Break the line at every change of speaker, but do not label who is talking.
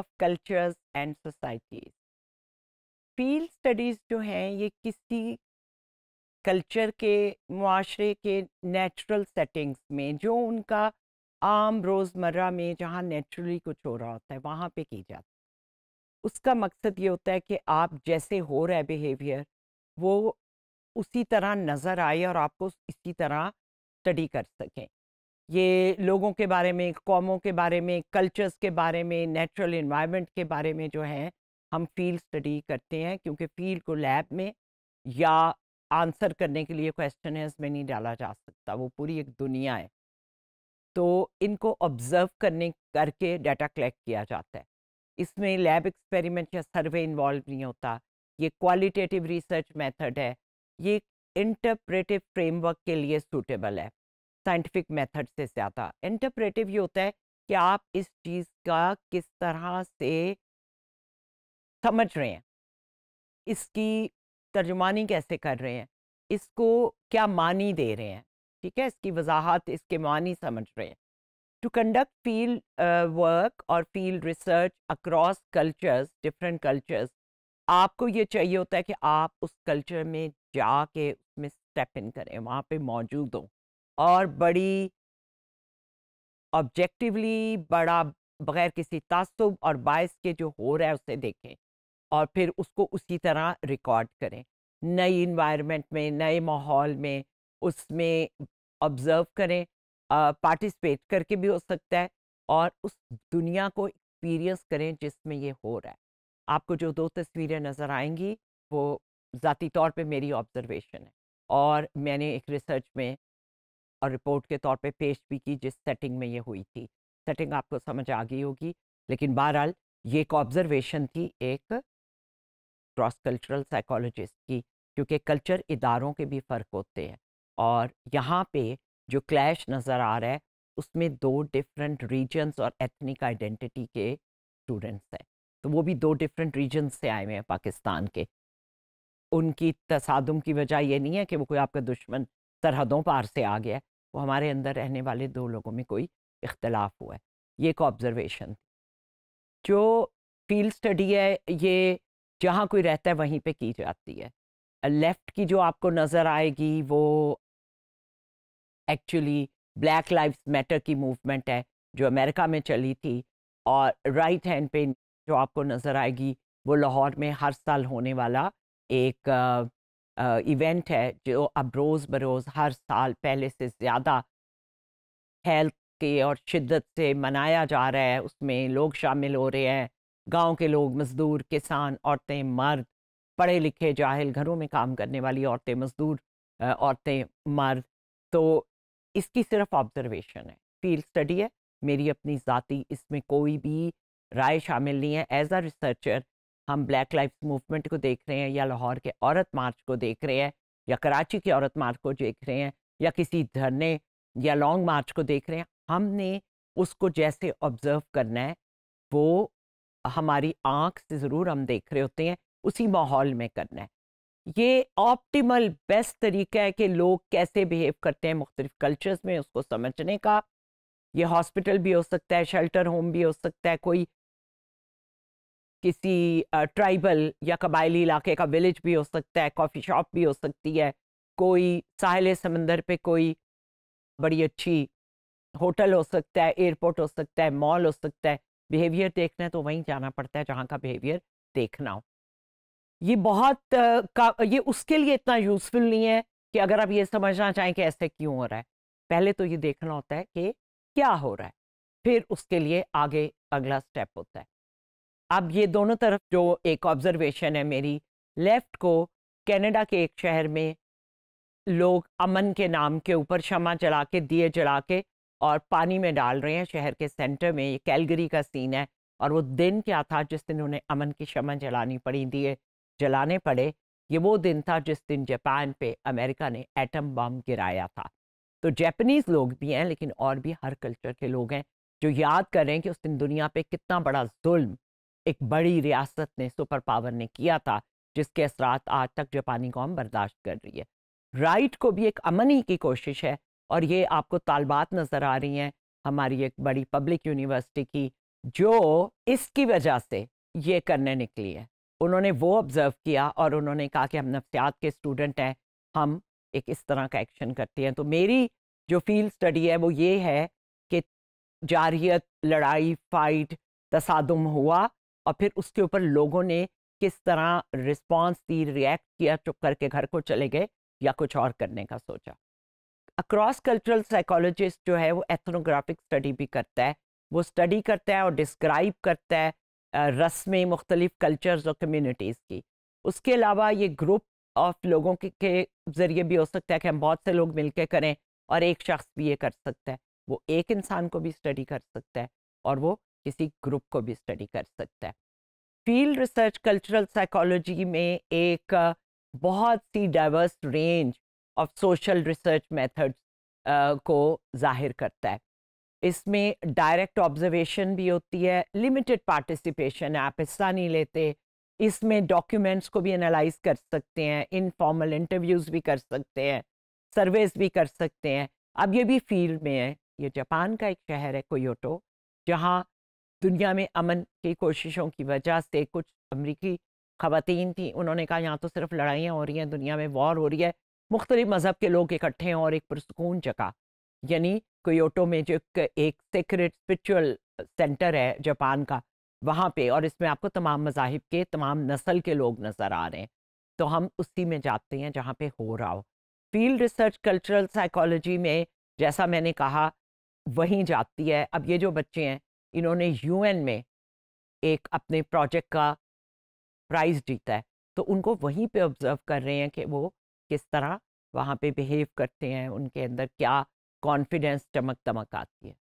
of cultures and societies. Field studies जो हैं ये किसी कल्चर के माशरे के नेचुरल सेटिंग्स में जो उनका आम रोज़मर्रा में जहाँ नेचुरली कुछ हो रहा होता है वहाँ पे की जाती है उसका मकसद ये होता है कि आप जैसे हो रहा है बिहेवियर वो उसी तरह नज़र आए और आपको इसी तरह स्टडी कर सकें ये लोगों के बारे में कौमों के बारे में कल्चर्स के बारे में नेचुरल इन्वायरमेंट के बारे में जो है हम फील्ड स्टडी करते हैं क्योंकि फील्ड को लैब में या आंसर करने के लिए क्वेश्चन है इसमें नहीं डाला जा सकता वो पूरी एक दुनिया है तो इनको ऑब्ज़र्व करने करके डाटा कलेक्ट किया जाता है इसमें लैब एक्सपेरिमेंट या सर्वे इन्वॉल्व नहीं होता ये क्वालिटेटिव रिसर्च मेथड है ये इंटरप्रेटिव फ्रेमवर्क के लिए सूटेबल है साइंटिफिक मेथड से ज़्यादा इंटरप्रेटिव ये होता है कि आप इस चीज़ का किस तरह से समझ रहे हैं इसकी तर्जुमानी कैसे कर रहे हैं इसको क्या मानी दे रहे हैं ठीक है इसकी वजाहत इसके मानी समझ रहे हैं टू कंडक्ट फील्ड वर्क और field research across cultures different cultures आपको ये चाहिए होता है कि आप उस कल्चर में जाके उसमें स्टेप इन करें वहाँ पे मौजूद हों और बड़ी ऑब्जेक्टिवली बड़ा बगैर किसी तासुब और बायस के जो हो रहा है उसे देखें और फिर उसको उसी तरह रिकॉर्ड करें नई इन्वायरमेंट में नए माहौल में उसमें ऑब्ज़र्व करें पार्टिसिपेट करके भी हो सकता है और उस दुनिया को एक्सपीरियंस करें जिसमें ये हो रहा है आपको जो दो तस्वीरें नज़र आएंगी वो ज़ाती तौर पे मेरी ऑब्ज़रवेशन है और मैंने एक रिसर्च में और रिपोर्ट के तौर पे पेश भी की जिस सेटिंग में ये हुई थी सेटिंग आपको समझ आ गई होगी लेकिन बहरहाल ये एक ऑब्जर्वेशन थी एक क्रॉस कल्चरल साइकोलॉजिस्ट की क्योंकि कल्चर इदारों के भी फ़र्क होते हैं और यहाँ पे जो क्लैश नज़र आ रहा है उसमें दो डिफरेंट रीजन्स और एथनिक आइडेंटिटी के स्टूडेंट्स हैं तो वो भी दो डिफरेंट रीजन्स से आए हुए हैं पाकिस्तान के उनकी तसादम की वजह ये नहीं है कि वो कोई आपका दुश्मन सरहदों पार से आ गया है वो हमारे अंदर रहने वाले दो लोगों में कोई इख्तलाफ हुआ है ये एक ऑब्ज़रवेशन जो फील्ड स्टडी है ये जहाँ कोई रहता है वहीं पे की जाती है लेफ़्ट की जो आपको नज़र आएगी वो एक्चुअली ब्लैक लाइफ मैटर की मूवमेंट है जो अमेरिका में चली थी और राइट हैंड पे जो आपको नज़र आएगी वो लाहौर में हर साल होने वाला एक इवेंट है जो अब रोज़ बरोज़ हर साल पहले से ज़्यादा हेल्थ के और शिद्दत से मनाया जा रहा है उसमें लोग शामिल हो रहे हैं गांव के लोग मज़दूर किसान औरतें मर्द पढ़े लिखे जाहिल घरों में काम करने वाली औरतें मज़दूर औरतें मर्द तो इसकी सिर्फ ऑब्जर्वेशन है फील्ड स्टडी है मेरी अपनी ज़ाती इसमें कोई भी राय शामिल नहीं है एज अ रिसर्चर हम ब्लैक लाइफ मूवमेंट को देख रहे हैं या लाहौर के औरत मार्च को देख रहे हैं या कराची के औरत मार्च को देख रहे हैं या किसी धरने या लॉन्ग मार्च को देख रहे हैं हमने उसको जैसे ऑब्ज़र्व करना है वो हमारी आँख से ज़रूर हम देख रहे होते हैं उसी माहौल में करना है ये ऑप्टिमल बेस्ट तरीका है कि लोग कैसे बिहेव करते हैं मुख्तलिफ कल्चर्स में उसको समझने का ये हॉस्पिटल भी हो सकता है शेल्टर होम भी हो सकता है कोई किसी ट्राइबल या कबायली इलाके का विलेज भी हो सकता है कॉफ़ी शॉप भी हो सकती है कोई साहिल समंदर पे कोई बड़ी अच्छी होटल हो सकता है एयरपोर्ट हो सकता है मॉल हो सकता है बिहेवियर देखना है तो वहीं जाना पड़ता है जहाँ का बिहेवियर देखना हो ये बहुत का ये उसके लिए इतना यूज़फुल नहीं है कि अगर आप ये समझना चाहें कि ऐसे क्यों हो रहा है पहले तो ये देखना होता है कि क्या हो रहा है फिर उसके लिए आगे अगला स्टेप होता है अब ये दोनों तरफ जो एक ऑब्जर्वेशन है मेरी लेफ्ट को कनाडा के एक शहर में लोग अमन के नाम के ऊपर क्षमा जला के दिए जला के और पानी में डाल रहे हैं शहर के सेंटर में ये कैलगरी का सीन है और वो दिन क्या था जिस दिन उन्हें अमन की क्षमा जलानी पड़ी दिए जलाने पड़े ये वो दिन था जिस दिन जापान पे अमेरिका ने एटम बम गिराया था तो जैपनीज़ लोग भी हैं लेकिन और भी हर कल्चर के लोग हैं जो याद करें कि उस दिन दुनिया पे कितना बड़ा जुल्म एक बड़ी रियासत ने सुपर पावर ने किया था जिसके असरात आज तक जापानी कौम बर्दाश्त कर रही है राइट को भी एक अमनी की कोशिश है और ये आपको तालबात नज़र आ रही हैं हमारी एक बड़ी पब्लिक यूनिवर्सिटी की जो इसकी वजह से ये करने निकली है उन्होंने वो ऑब्ज़र्व किया और उन्होंने कहा कि हम नफ्सियात के स्टूडेंट हैं हम एक इस तरह का एक्शन करते हैं तो मेरी जो फील्ड स्टडी है वो ये है कि जारियत लड़ाई फाइट तसादम हुआ और फिर उसके ऊपर लोगों ने किस तरह रिस्पॉन्स दी रिएक्ट किया चुप करके घर को चले गए या कुछ और करने का सोचा अक्रॉस कल्चरल साइकोलॉजिस्ट जो है वो एथनोग्राफिक स्टडी भी करता है वो स्टडी करता है और डिस्क्राइब करता है रस्में मुख्तलिफ कल्चर्स और कम्यूनिटीज़ की उसके अलावा ये ग्रुप ऑफ लोगों के, के ज़रिए भी हो सकता है कि हम बहुत से लोग मिलकर करें और एक शख्स भी ये कर सकता है वो एक इंसान को भी स्टडी कर सकता है और वो किसी ग्रुप को भी स्टडी कर सकता है फील्ड रिसर्च कल्चरल साइकोलॉजी में एक बहुत सी diverse range of social research methods को जाहिर करता है इसमें डायरेक्ट ऑब्जर्वेशन भी होती है लिमिटेड पार्टिसिपेशन आप हिस्सा नहीं लेते इसमें डॉक्यूमेंट्स को भी एनालाइज कर सकते हैं इनफॉर्मल इंटरव्यूज़ भी कर सकते हैं सर्वेस भी कर सकते हैं अब ये भी फील्ड में है ये जापान का एक शहर है कोयोटो जहाँ दुनिया में अमन की कोशिशों की वजह से कुछ अमरीकी खवतन थी उन्होंने कहा यहाँ तो सिर्फ लड़ाइयाँ हो रही हैं दुनिया में वॉर हो रही है मुख्तलिफ मज़हब के लोग इकट्ठे हैं और एक पुरसकून जगह यानी कोयोटो में जो एक सिक्रेट स्परिचुअल सेंटर है जापान का वहाँ पे और इसमें आपको तमाम मजाहब के तमाम नस्ल के लोग नज़र आ रहे हैं तो हम उसी में जाते हैं जहाँ पे हो रहा हो फील्ड रिसर्च कल्चरल साइकोलॉजी में जैसा मैंने कहा वहीं जाती है अब ये जो बच्चे हैं इन्होंने यूएन में एक अपने प्रोजेक्ट का प्राइज जीता है तो उनको वहीं पे ऑब्जर्व कर रहे हैं कि वो किस तरह वहाँ पे बिहेव करते हैं उनके अंदर क्या कॉन्फिडेंस चमक दमक आती है